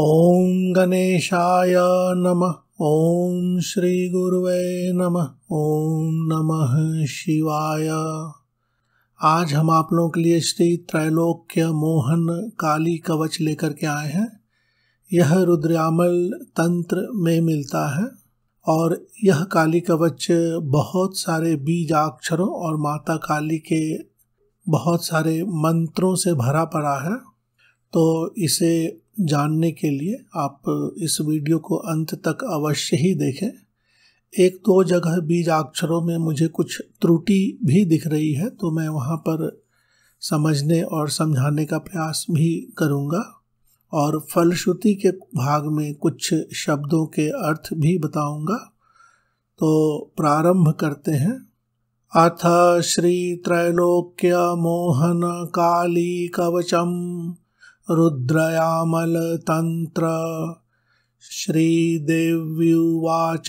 ओम गणेशाय ओम श्री श्रीगुरुवे नम ओम नमः शिवाय आज हम आप लोगों के लिए श्री त्रैलोक्य मोहन काली कवच लेकर के आए हैं यह रुद्रयामल तंत्र में मिलता है और यह काली कवच बहुत सारे बीजाक्षरों और माता काली के बहुत सारे मंत्रों से भरा पड़ा है तो इसे जानने के लिए आप इस वीडियो को अंत तक अवश्य ही देखें एक दो जगह बीजाक्षरों में मुझे कुछ त्रुटि भी दिख रही है तो मैं वहाँ पर समझने और समझाने का प्रयास भी करूँगा और फलश्रुति के भाग में कुछ शब्दों के अर्थ भी बताऊँगा तो प्रारंभ करते हैं अथ श्री त्रैलोक्य मोहन काली कवचम रुद्रयामलतन्त्र श्रीदेव्युवाच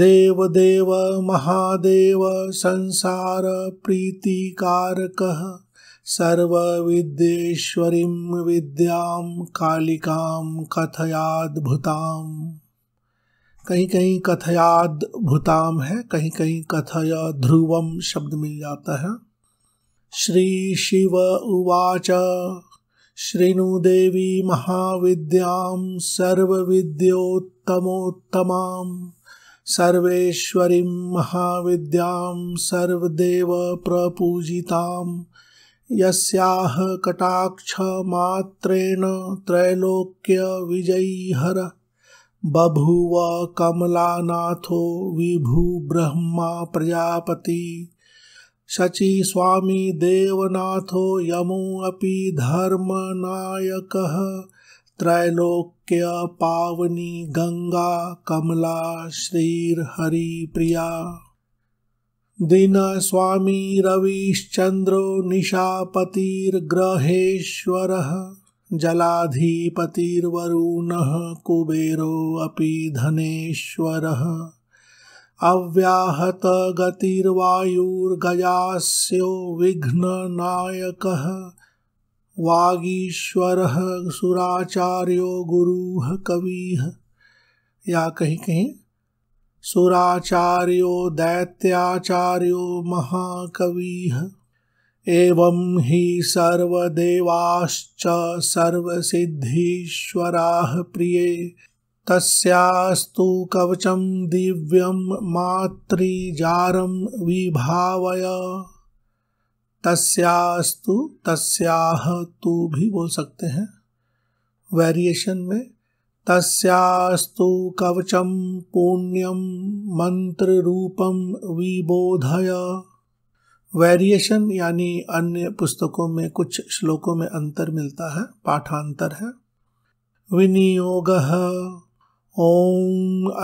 देवदेव महादेव संसारप्रीतिकारकः सर्वविद्येश्वरीं विद्यां कालिकां कथयाद्भुताम् कहीं कहीं कथयाद भूताम है कहीं कहीं कथया ध्रुवम शब्द मिल जाता है श्रीशिव उवाच शृणु देवी महाविद्यां सर्वविद्योत्तमोत्तमां सर्वेश्वरीं महाविद्यां सर्वदेवप्रपूजितां यस्याः कटाक्षमात्रेण त्रैलोक्यविजयीहर बभूव कमलानाथो ब्रह्मा प्रजापति शचि स्वामी देवनाथो यमोऽपि धर्मनायकः त्रैलोक्य पावनी गंगा कमला प्रिया दिन स्वामी निशापतिर्ग्रहेश्वर निशापतिर्ग्रहेश्वरः कुबेरो अपि धनेश्वरः अव्याहत विघ्न नायक वागीश्वर सुराचार्यो गुरु कवि या कहीं कहीं सुराचार्यो दैत्याचार्यो महाकवि एवं हि सर्वदेवाश्च सर्वसिद्धीश्वराः प्रिये तस्यास्तु कवचम दिव्यम मातृजारम विभावय तस्यास्तु तस्याह तू भी बोल सकते हैं वेरिएशन में तस्यास्तु पुण्यम मंत्र रूपम विबोधय वेरिएशन यानी अन्य पुस्तकों में कुछ श्लोकों में अंतर मिलता है पाठांतर है विनियोग भैरव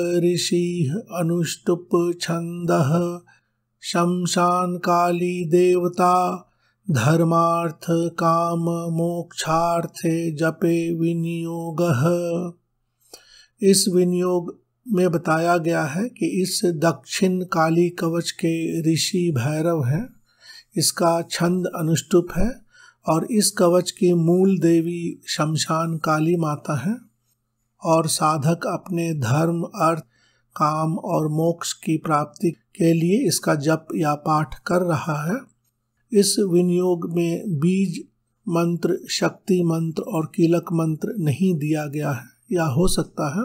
अस्य अनुष्टुप छंद शमशान काली देवता धर्मार्थ काम मोक्षार्थे जपे विनियोगः इस विनियोग में बताया गया है कि इस दक्षिण काली कवच के ऋषि भैरव हैं इसका छंद अनुष्टुप है और इस कवच की मूल देवी शमशान काली माता है और साधक अपने धर्म अर्थ काम और मोक्ष की प्राप्ति के लिए इसका जप या पाठ कर रहा है इस विनियोग में बीज मंत्र शक्ति मंत्र और कीलक मंत्र नहीं दिया गया है या हो सकता है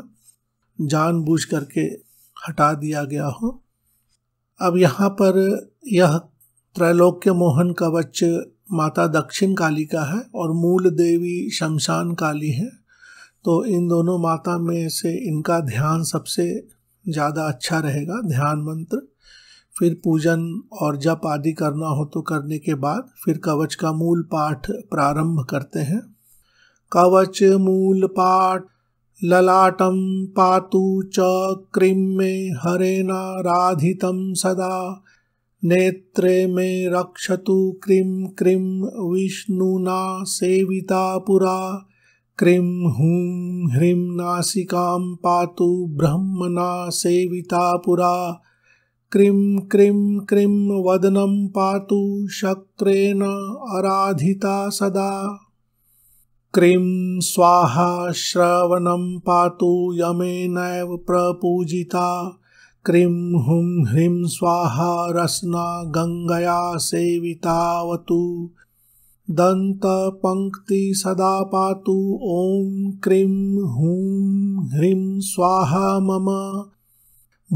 जानबूझ करके हटा दिया गया हो अब यहाँ पर यह त्रैलोक्य मोहन कवच माता दक्षिण काली का है और मूल देवी शमशान काली है तो इन दोनों माता में से इनका ध्यान सबसे ज़्यादा अच्छा रहेगा ध्यान मंत्र फिर पूजन और जप आदि करना हो तो करने के बाद फिर कवच का मूल पाठ प्रारंभ करते हैं कवच मूल पाठ ललाटम पातु च क्रीम में हरेना राधितम सदा नेत्रे मे रक्षतु क्रीं क्रीं विष्णुना सेविता पुरा क्रीं हूं ह्रीं नासिकां पातु ब्रह्मणा सेविता पुरा क्रीं क्रीं क्रीं वदनं पातु शक्रेण आराधिता सदा क्रीं स्वाहा श्रवणं पातु यमेनैव प्रपूजिता क्रीं हुं ह्रीं स्वाहा रसना गङ्गया सेवितावतु दन्तपङ्क्ति सदा पातु ॐ क्रीं हुं ह्रीं स्वाहा मम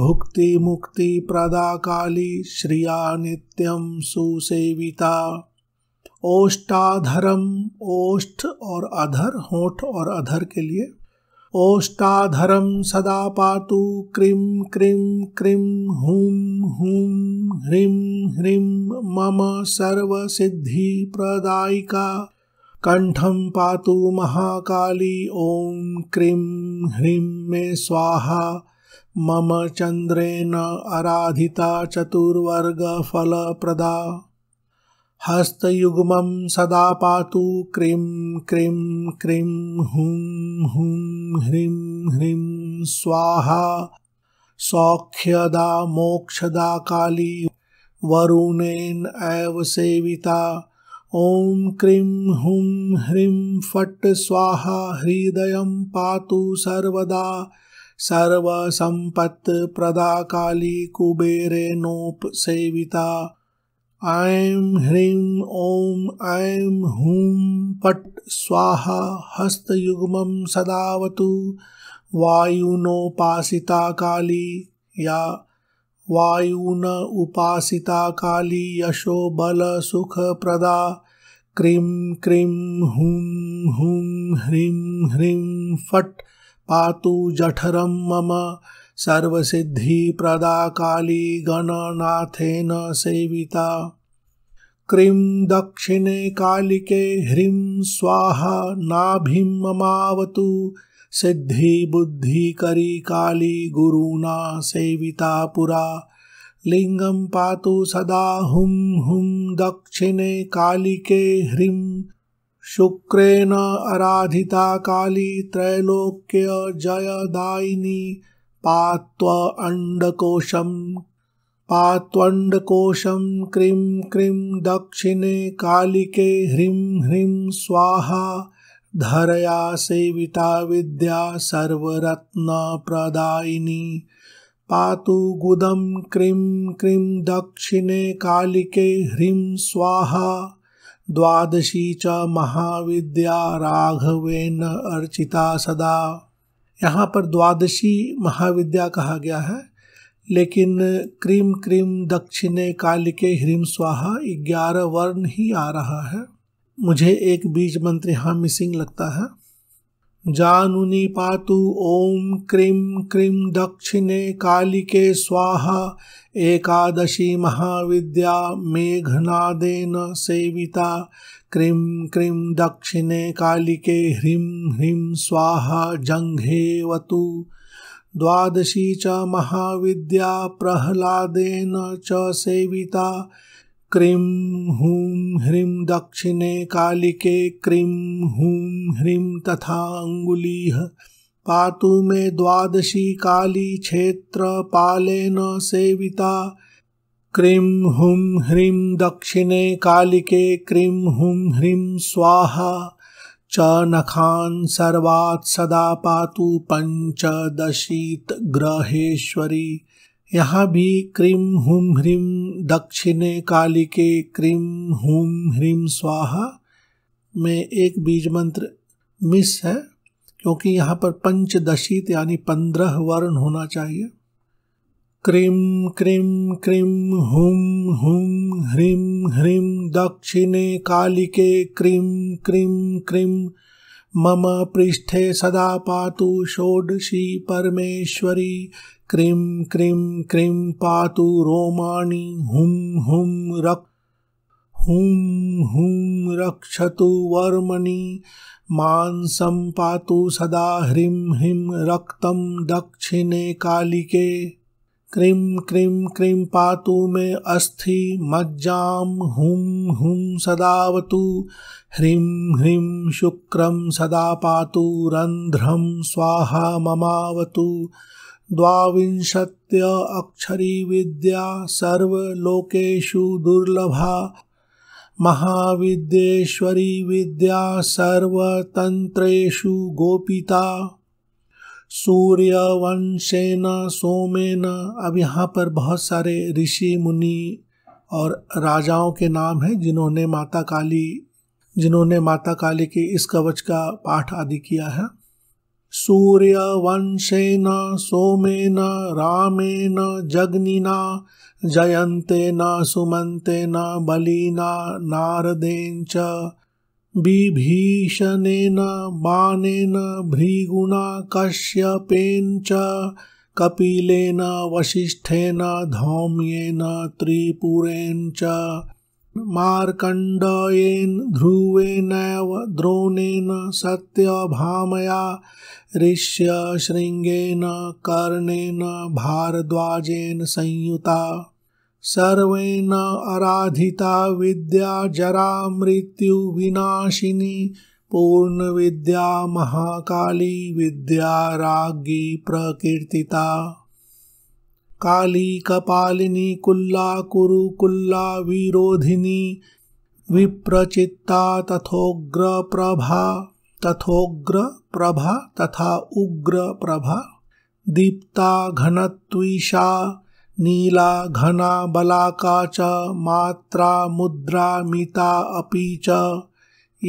भुक्तिमुक्तिप्रदा काली श्रिया नित्यं सुसेविता ओष्टाधरम ओष्ठ और अधर होठ और अधर के लिए ओष्टाधरम सदा पातु क्रीं क्रीं क्रीं हूं हूं ह्रीं ह्रीं मम प्रदायिका कंठम पातु महाकाली ओं क्रीं ह्रीं मे स्वाहा मम चंद्रेन आराधिता प्रदा हस्तयुग्मं सदा पातु क्रीं क्रीं क्रीं हूं हूं ह्रीं ह्रीं स्वाहा सौख्यदा मोक्षदा काली वरुणेन एव सेविता ॐ क्रीं हुं ह्रीं फट् स्वाहा हृदयं पातु सर्वदा सर्वसम्पत्प्रदा काली कुबेरेणोपसेविता ऐं ह्रीं ॐ ऐं हूं पट् स्वाहा हस्तयुग्मं सदावतु वायुनोपासिता काली या वायुन उपासिता काली यशो बल सुख प्रदा क्रीं क्रीं हूं हूं ह्रीं ह्रीं फट् पातु जठरं मम सर्वसिद्धि प्रदा काली गणनाथेन सेविता क्रीं दक्षिणे कालिके ह्रीं स्वाहा नाभिं ममावतु सिद्धि करी काली गुरुणा सेविता पुरा लिंगं पातु सदा हुं हुं दक्षिणे कालिके ह्रीं शुक्रेण आराधिता काली त्रैलोक्य जयदायिनी पात्वण्डकोशं पात्वण्डकोशं क्रीं क्रीं दक्षिणे कालिके ह्रीं ह्रीं स्वाहा धरया सेविता विद्या सर्वरत्नप्रदायिनी पातु गुदं क्रीं क्रीं दक्षिणे कालिके ह्रीं स्वाहा द्वादशी च महाविद्या राघवेन अर्चिता सदा यहाँ पर द्वादशी महाविद्या कहा गया है लेकिन क्रीम क्रीम दक्षिणे कालिके ह्रीम स्वाहा ग्यारह वर्ण ही आ रहा है मुझे एक बीज मंत्र यहाँ मिसिंग लगता है जानुनी पातु ओम क्रीम क्रीम दक्षिणे कालिके स्वाहा एकादशी महाविद्या मेघनादेन सेविता क्रीं क्रीं दक्षिणे कालिके ह्रीं ह्रीं स्वाहा जङ्घेवतु द्वादशी च महाविद्या प्रह्लादेन च सेविता क्रीं हूं ह्रीं दक्षिणे कालिके क्रीं हूं ह्रीं तथा अङ्गुलीः पातु मे द्वादशी काली क्षेत्र पालेन सेविता क्रीं हुं ह्रीं दक्षिणे कालिके क्रीं हुं ह्रीं स्वाहा च नखान् सर्वात् सदा पातु पञ्चदशीत ग्रहेश्वरी यहाँ भी क्रीं हुं ह्रीं दक्षिणे कालिके क्रीं हुं ह्रीं स्वाहा में एक बीज मंत्र मिस है क्योंकि यहाँ पर पंचदशीत यानी पंद्रह वर्ण होना चाहिए क्रीम क्रीम क्रीम हुम हुम ह्रीम ह्रीम दक्षिणे कालिके क्रीम क्रीम क्रीम मम पृष्ठे सदा पातु षोडशी परमेश्वरी क्रीम क्रीम क्रीम पातु रोमाणी हुम हुम रक् हुम हुम रक्षतु वर्मणि मांसं पातु सदा ह्रीं ह्रीं रक्तं दक्षिणे कालिके क्रीं क्रीं क्रीं पातु मे अस्थि मज्जां हुं हुं सदावतु ह्रीं ह्रीं शुक्रं सदा पातु रन्ध्रं स्वाहा ममावतु द्वाविंशत्य अक्षरी विद्या सर्वलोकेषु दुर्लभा महाविद्येश्वरी विद्या सर्वतंत्रेषु गोपिता सूर्यवंशेन सोमेन अब यहाँ पर बहुत सारे ऋषि मुनि और राजाओं के नाम हैं जिन्होंने माता काली जिन्होंने माता काली के इस कवच का पाठ आदि किया है सूर्यवंशेन सोमेन रामेन जग्निना जयंतेन सुमन्तेन बलिना नारदेन च बिभीषणेन बाणेन भृगुणा कश्यपेन च कपिलेन वसिष्ठेन धौम्येन त्रिपुरेण च मार्कण्डयेन ध्रुवेणैव द्रोणेन सत्यभामया ऋष्य शृङ्गेन कर्णेन भारद्वाजेन संयुता सर्वेन आराधिता विद्या जरा पूर्ण विद्या महाकाली विद्या राज्ञी प्रकीर्तिता काली कपालिनी कुल्ला कुरु कुल्ला विरोधिनी विप्रचित्ता प्रभा तथोग्र प्रभा तथा उग्र प्रभा दीप्ता घनत्विषा नीला घना बलाका च मात्रा मुद्रा मिता अपि च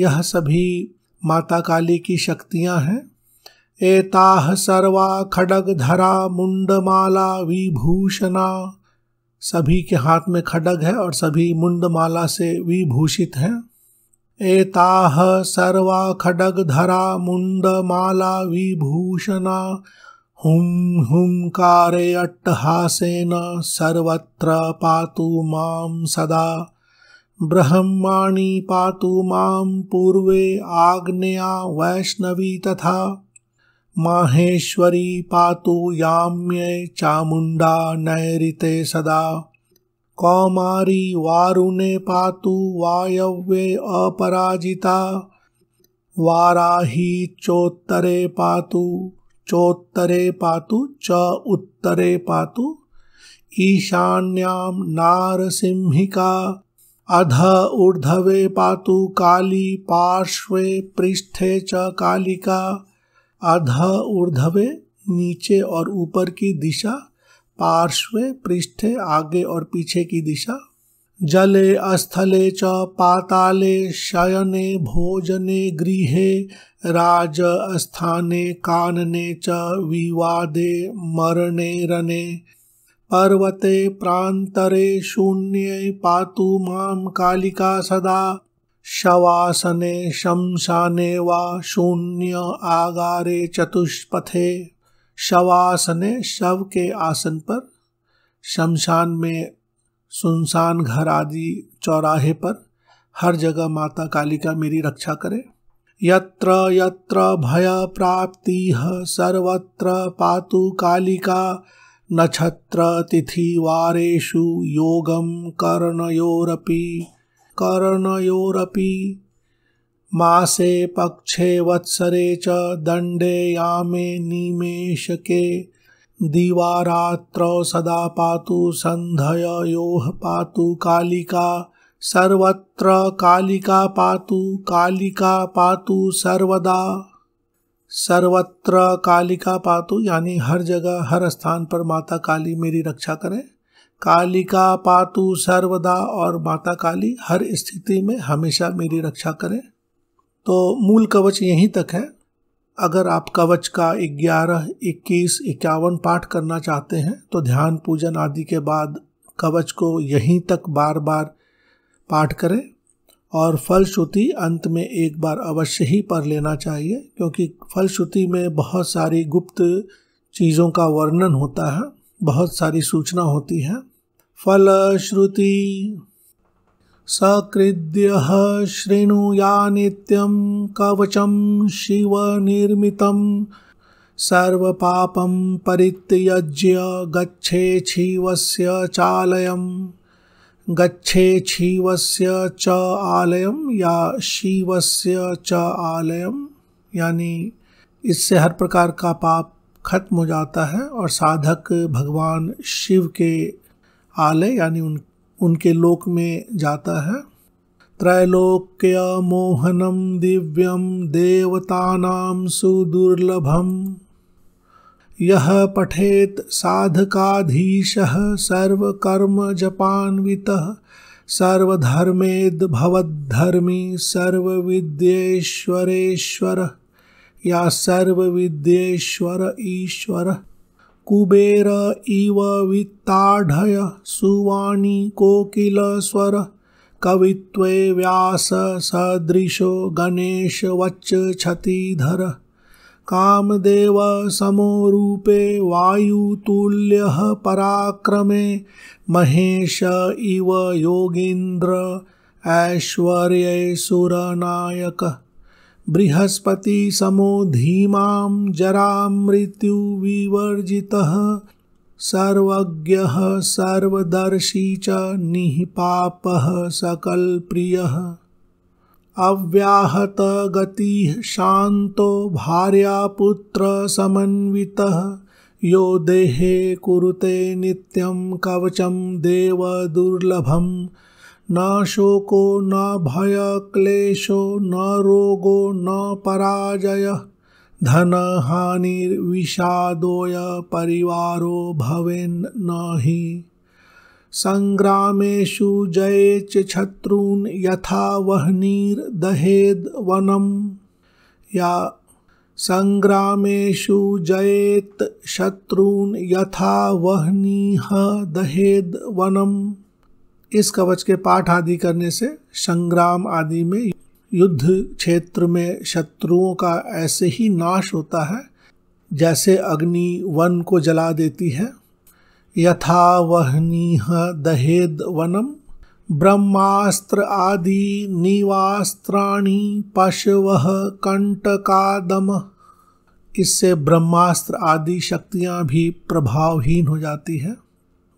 यह सभी माता काली की शक्तियां हैं एताह सर्वा खड़ग धरा मुंडमाला विभूषणा सभी के हाथ में खडग है और सभी मुंडमाला से विभूषित हैं एताह सर्वा खड्गधरा मुण्डमाला विभूषणा हुं हुंकारे अट्टहासेन सर्वत्र पातु माम सदा ब्रह्माणी पातु माम पूर्वे आग्नेया वैष्णवी तथा माहेश्वरी पातु याम्ये चामुंडा नैरिते सदा कौमारी वारुणे पातु वायव्ये अपराजिता वाराही चोत्तरे पातु चोत्तरे पातु च उत्तरे पातु ईशान्याम नारसिंहिका अध ऊर्धवे पातु काली पार्श्वे पृष्ठे च कालिका अध ऊर्धवे नीचे और ऊपर की दिशा पार्श्व पृष्ठ आगे और पीछे की दिशा जले अस्थले च पाताले शयने भोजने गृहे राज स्थाने कानने च विवादे मरणे रने पर्वते प्रांतरे शून्य पातु माम कालिका सदा शवासने शमशाने वा शून्य आगारे चतुष्पथे शवासने शव के आसन पर शमशान में सुनसान घर आदि चौराहे पर हर जगह माता कालिका मेरी रक्षा करे यत्र यत्र भय प्राप्ति सर्वत्र पातु कालिका नक्षत्र तिथि वारेषु योगम कर्णयोरपि कर्णयोरपि मासे पक्षे वत्सरे च दंडे यामे शके दिवारात्रौ सदा पातु सन्धय योह पातु कालिका सर्वत्र कालिका पातु कालिका पातु सर्वदा सर्वत्र कालिका पातु यानी हर जगह हर स्थान पर माता काली मेरी रक्षा करें कालिका पातु सर्वदा और माता काली हर स्थिति में हमेशा मेरी रक्षा करें तो मूल कवच यहीं तक है अगर आप कवच का ग्यारह इक्कीस इक्यावन पाठ करना चाहते हैं तो ध्यान पूजन आदि के बाद कवच को यहीं तक बार बार पाठ करें और फलश्रुति अंत में एक बार अवश्य ही पढ़ लेना चाहिए क्योंकि फलश्रुति में बहुत सारी गुप्त चीज़ों का वर्णन होता है बहुत सारी सूचना होती है फलश्रुति सकृद्य शृणुया नित्यं कवचं शिवनिर्मितं सर्वपापं परित्यज्य चालयं गच्छे शिवस्य च आलयं या शिवस्य च आलयं यानी इससे हर प्रकार का पाप खत्म हो जाता है और साधक भगवान शिव के आलय यानी उन उनके लोक में जाता है त्रैलोक्य मोहनम दिव्यम देवतानाम सुदुर्लभम यह पठेत साधकाधीश सर्वकर्म जपान्वित सर्वधर्मेद्भवद्धर्मी सर्वविद्येश्वरेश्वर या सर्वविद्येश्वर ईश्वर कुबेर इव वित्ताढय सुवाणी स्वर कवित्वे व्यास सदृशो क्षतिधर कामदेव समोरूपे वायुतुल्यः पराक्रमे महेश इव योगीन्द्र ऐश्वर्ये सुरनायकः बृहस्पति समो धीमा जरा मृत्यु विवर्जि सर्वज्ञः सर्वदर्शी च निःपापः सकलप्रियः अव्याहतगतिः शांत भार्यापुत्रसमन्वितः यो देहे कुरुते नित्यं कवचं ना शोको न भय क्लेशो न रोगो न पराजय धन हानिर्विषादोय परिवारो भवेन् न हि सङ्ग्रामेषु जये च शत्रून् यथा वह्निर्दहेद् वनं या सङ्ग्रामेषु जयेत् शत्रून् यथा वह्निः दहेद् वनम् इस कवच के पाठ आदि करने से संग्राम आदि में युद्ध क्षेत्र में शत्रुओं का ऐसे ही नाश होता है जैसे अग्नि वन को जला देती है यथा वहनीह दहेद वनम ब्रह्मास्त्र आदि निवास्त्राणी पशव कंटकादम इससे ब्रह्मास्त्र आदि शक्तियाँ भी प्रभावहीन हो जाती है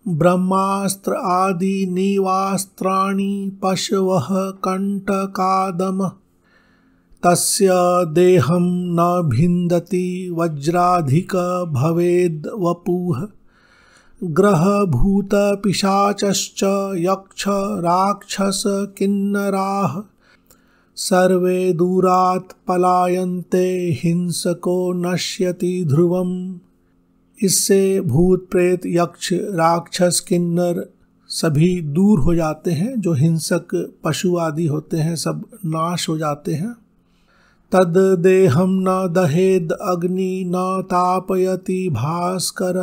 ब्रह्मास्त्र आदि नीवास्त्राणि पशव कंटकादम तस्य देहं न भिन्दति वज्राधिक भवेद् वपुः ग्रहभूतपिशाचश्च यक्ष राक्षस किन्नराः सर्वे दूरात् पलायन्ते हिंसको नश्यति ध्रुवम् इससे भूत प्रेत यक्ष राक्षस किन्नर सभी दूर हो जाते हैं जो हिंसक पशु आदि होते हैं सब नाश हो जाते हैं तद देहम न दहेद अग्नि न तापयति भास्कर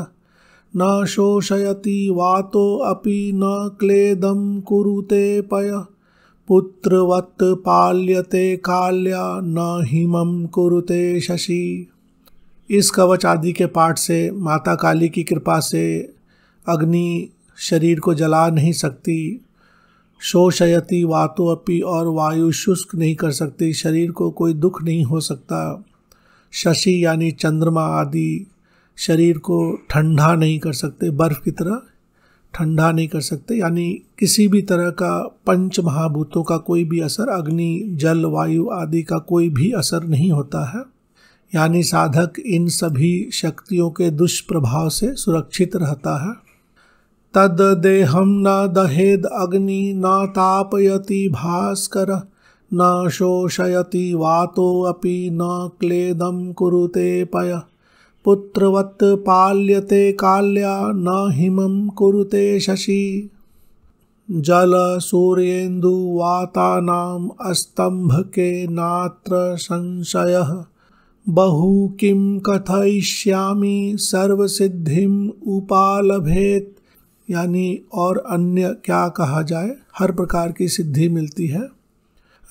न शोषयति वातो अपि न क्लेदम कुरुते पय पुत्रवत् पाल्यते काल्या न हिमम कुरुते शशि इस कवच आदि के पाठ से माता काली की कृपा से अग्नि शरीर को जला नहीं सकती शोषयति वातो अपि और वायु शुष्क नहीं कर सकती शरीर को कोई दुख नहीं हो सकता शशि यानी चंद्रमा आदि शरीर को ठंडा नहीं कर सकते बर्फ़ की तरह ठंडा नहीं कर सकते यानी किसी भी तरह का पंच महाभूतों का कोई भी असर अग्नि जल वायु आदि का कोई भी असर नहीं होता है यानी साधक इन सभी शक्तियों के दुष्प्रभाव से सुरक्षित रहता है तद देहम न दहेद अग्नि न तापयति भास्कर न शोषयति वातो अपि न क्लेदम कुरुते पय पुत्रवत् पाल्यते काल्या न हिमं कुरुते शशि जल अस्तंभ के नात्र संशयः बहु किं कथयिष्यामि सिद्धि उपालभेत यानी और अन्य क्या कहा जाए हर प्रकार की सिद्धि मिलती है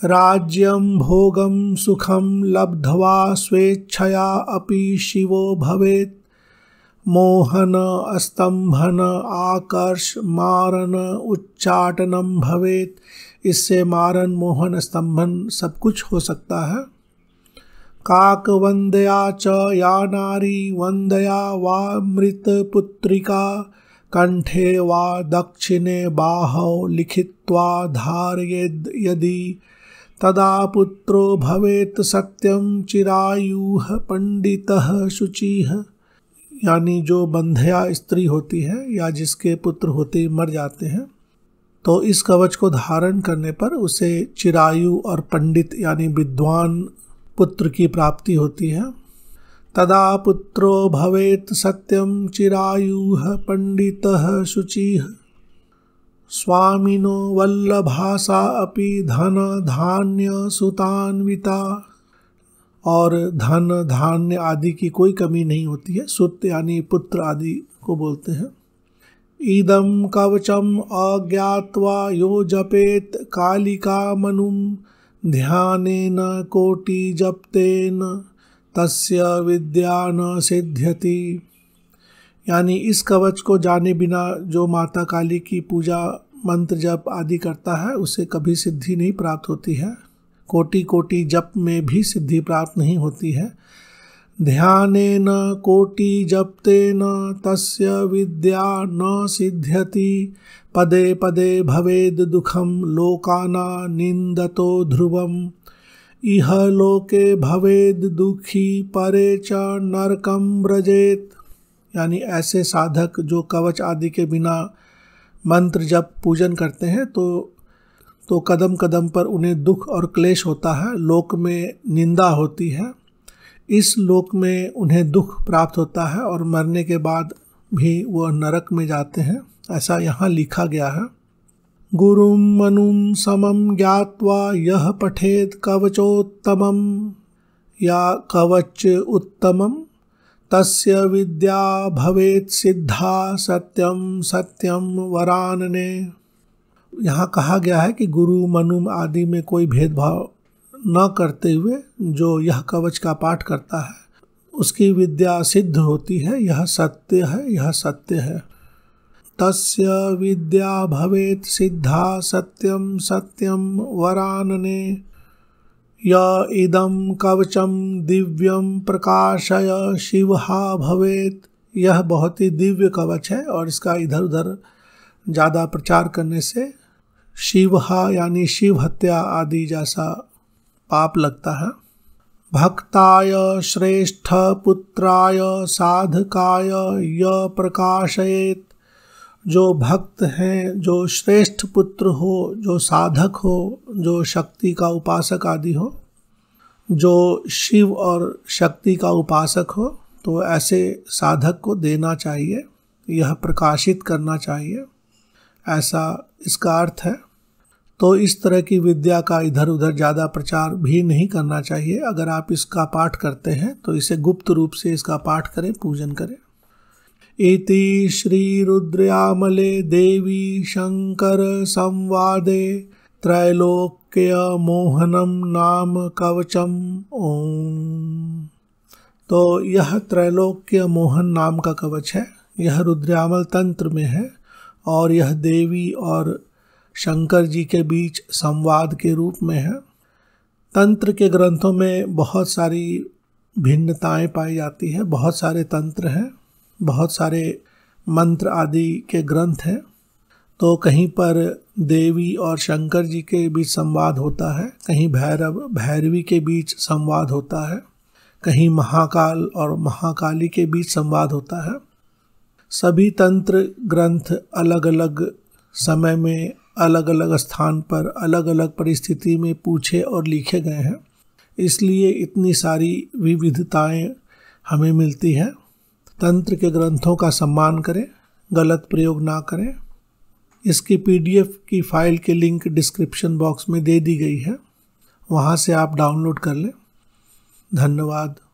राज्यम भोगम सुखम लब्धवा स्वेच्छया अपि शिवो भवेत मोहन स्तंभन आकर्ष मारन उच्चाटनम भवेत इससे मारन मोहन स्तंभन सब कुछ हो सकता है काक वंदया च या नारी वंदया वा मृतपुत्रिका कंठे वा दक्षिणे बाहौ लिखित्वा धारयेद् यदि तदा पुत्रो भवेत् सत्यम चिरायुः पंडितः शुचिः यानी जो बंधया स्त्री होती है या जिसके पुत्र होते ही मर जाते हैं तो इस कवच को धारण करने पर उसे चिरायु और पंडित यानी विद्वान पुत्र की प्राप्ति होती है तदा पुत्रो भवेत सत्यम चिरायु पंडित शुचि स्वामिनो वल्लभाषा अपि धन धान्य सुतान्विता और धन धान्य आदि की कोई कमी नहीं होती है सुत यानी पुत्र आदि को बोलते हैं इदम कवचम अज्ञात्वा यो जपेत कालिका मनुम कोटि कोटिजप्तेन तस्य विद्या न सिद्ध्यति यानी इस कवच को जाने बिना जो माता काली की पूजा मंत्र जप आदि करता है उसे कभी सिद्धि नहीं प्राप्त होती है कोटि कोटि जप में भी सिद्धि प्राप्त नहीं होती है कोटि कोटिजप्तेन तस्य विद्या न सिद्ध्यति पदे पदे भवेद् दुखम लोकाना निन्दतो ध्रुव इह लोके भवेद दुखी परे च नरकम व्रजेत यानी ऐसे साधक जो कवच आदि के बिना मंत्र जप पूजन करते हैं तो तो कदम कदम पर उन्हें दुख और क्लेश होता है लोक में निंदा होती है इस लोक में उन्हें दुख प्राप्त होता है और मरने के बाद भी वह नरक में जाते हैं ऐसा यहाँ लिखा गया है गुरु मनुम समम ज्ञावा यह पठेत कवचोत्तम या कवच उत्तम तस्य विद्या भवेत सिद्धा सत्यम सत्यम वरानने यहाँ कहा गया है कि गुरु मनु आदि में कोई भेदभाव न करते हुए जो यह कवच का पाठ करता है उसकी विद्या सिद्ध होती है यह सत्य है यह सत्य है तस्य विद्या भवेत सिद्धा सत्यम सत्यम वरानने य इदम कवचम दिव्यम प्रकाशय शिवहा भवेत यह बहुत ही दिव्य कवच है और इसका इधर उधर ज़्यादा प्रचार करने से शिवहा यानी शिव हत्या आदि जैसा पाप लगता है भक्ताय श्रेष्ठ पुत्राय साधकाय य प्रकाशयेत जो भक्त हैं जो श्रेष्ठ पुत्र हो जो साधक हो जो शक्ति का उपासक आदि हो जो शिव और शक्ति का उपासक हो तो ऐसे साधक को देना चाहिए यह प्रकाशित करना चाहिए ऐसा इसका अर्थ है तो इस तरह की विद्या का इधर उधर ज़्यादा प्रचार भी नहीं करना चाहिए अगर आप इसका पाठ करते हैं तो इसे गुप्त रूप से इसका पाठ करें पूजन करें इति श्री रुद्रयामले देवी शंकर संवादे त्रैलोक्य मोहनम नाम कवचम ओम तो यह त्रैलोक्य मोहन नाम का कवच है यह रुद्रयामल तंत्र में है और यह देवी और शंकर जी के बीच संवाद के रूप में है तंत्र के ग्रंथों में बहुत सारी भिन्नताएं पाई जाती है बहुत सारे तंत्र हैं बहुत सारे मंत्र आदि के ग्रंथ हैं तो कहीं पर देवी और शंकर जी के बीच संवाद होता है कहीं भैरव भैरवी के बीच संवाद होता है कहीं महाकाल और महाकाली के बीच संवाद होता है सभी तंत्र ग्रंथ अलग अलग समय में अलग अलग स्थान पर अलग अलग परिस्थिति में पूछे और लिखे गए हैं इसलिए इतनी सारी विविधताएं हमें मिलती हैं तंत्र के ग्रंथों का सम्मान करें गलत प्रयोग ना करें इसकी पीडीएफ की फ़ाइल के लिंक डिस्क्रिप्शन बॉक्स में दे दी गई है वहाँ से आप डाउनलोड कर लें धन्यवाद